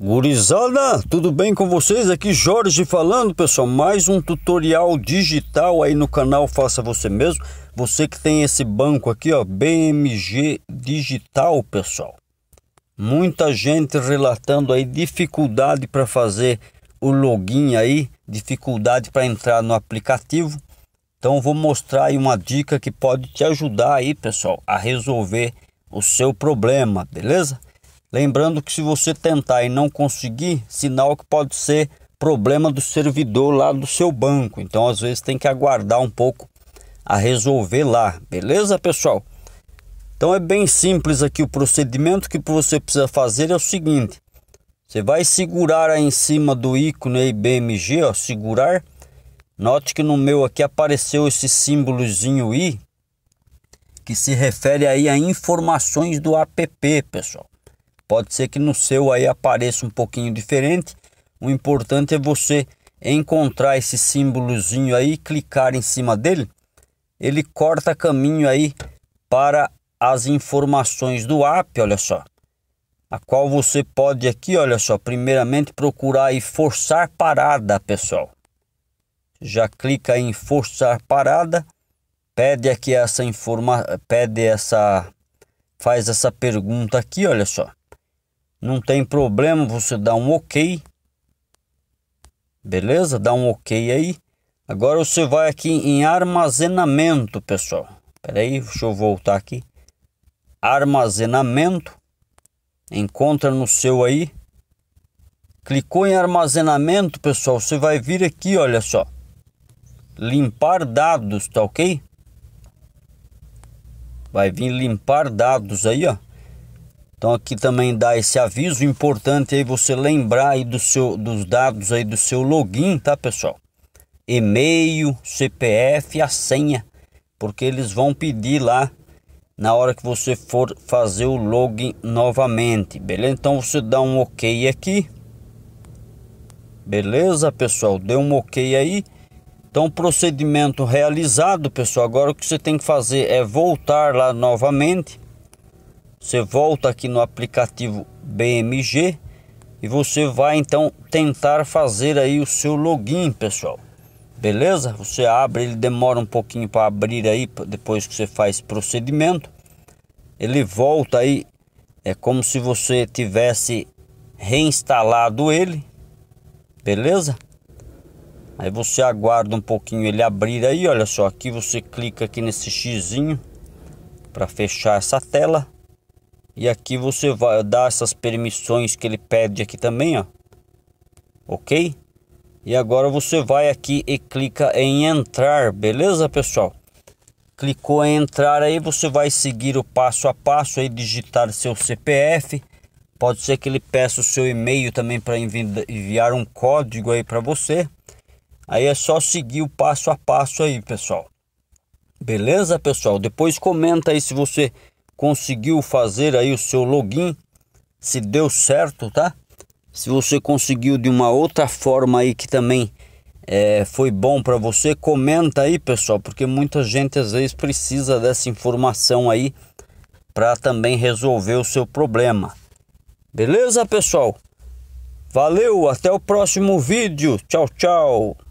Gurizada, tudo bem com vocês? Aqui Jorge falando, pessoal. Mais um tutorial digital aí no canal Faça Você Mesmo. Você que tem esse banco aqui, ó, BMG Digital, pessoal. Muita gente relatando aí dificuldade para fazer o login aí, dificuldade para entrar no aplicativo. Então vou mostrar aí uma dica que pode te ajudar aí, pessoal, a resolver o seu problema, beleza? Lembrando que se você tentar e não conseguir, sinal que pode ser problema do servidor lá do seu banco. Então, às vezes tem que aguardar um pouco a resolver lá, beleza, pessoal? Então é bem simples aqui o procedimento que você precisa fazer é o seguinte: você vai segurar aí em cima do ícone IBMG, ó, segurar. Note que no meu aqui apareceu esse símbolozinho I, que se refere aí a informações do app, pessoal. Pode ser que no seu aí apareça um pouquinho diferente. O importante é você encontrar esse símbolozinho aí, clicar em cima dele. Ele corta caminho aí para as informações do app, olha só. A qual você pode aqui, olha só, primeiramente procurar e forçar parada, pessoal. Já clica em forçar parada, pede aqui essa informa, pede essa faz essa pergunta aqui, olha só. Não tem problema, você dá um OK. Beleza? Dá um OK aí. Agora você vai aqui em armazenamento, pessoal. Espera aí, deixa eu voltar aqui. Armazenamento. Encontra no seu aí. Clicou em armazenamento, pessoal, você vai vir aqui, olha só. Limpar dados, tá OK? Vai vir limpar dados aí, ó. Então aqui também dá esse aviso importante aí você lembrar aí do seu, dos dados aí do seu login, tá pessoal? E-mail, CPF, a senha, porque eles vão pedir lá na hora que você for fazer o login novamente, beleza? Então você dá um OK aqui, beleza pessoal? Deu um OK aí. Então, procedimento realizado, pessoal. Agora o que você tem que fazer é voltar lá novamente você volta aqui no aplicativo BMG e você vai então tentar fazer aí o seu login, pessoal. Beleza? Você abre, ele demora um pouquinho para abrir aí depois que você faz procedimento. Ele volta aí é como se você tivesse reinstalado ele. Beleza? Aí você aguarda um pouquinho ele abrir aí, olha só, aqui você clica aqui nesse xizinho para fechar essa tela. E aqui você vai dar essas permissões que ele pede aqui também, ó. Ok? E agora você vai aqui e clica em entrar, beleza, pessoal? Clicou em entrar aí, você vai seguir o passo a passo aí, digitar seu CPF. Pode ser que ele peça o seu e-mail também para enviar um código aí para você. Aí é só seguir o passo a passo aí, pessoal. Beleza, pessoal? Depois comenta aí se você conseguiu fazer aí o seu login, se deu certo, tá? Se você conseguiu de uma outra forma aí que também é, foi bom para você, comenta aí, pessoal, porque muita gente às vezes precisa dessa informação aí para também resolver o seu problema. Beleza, pessoal? Valeu, até o próximo vídeo. Tchau, tchau.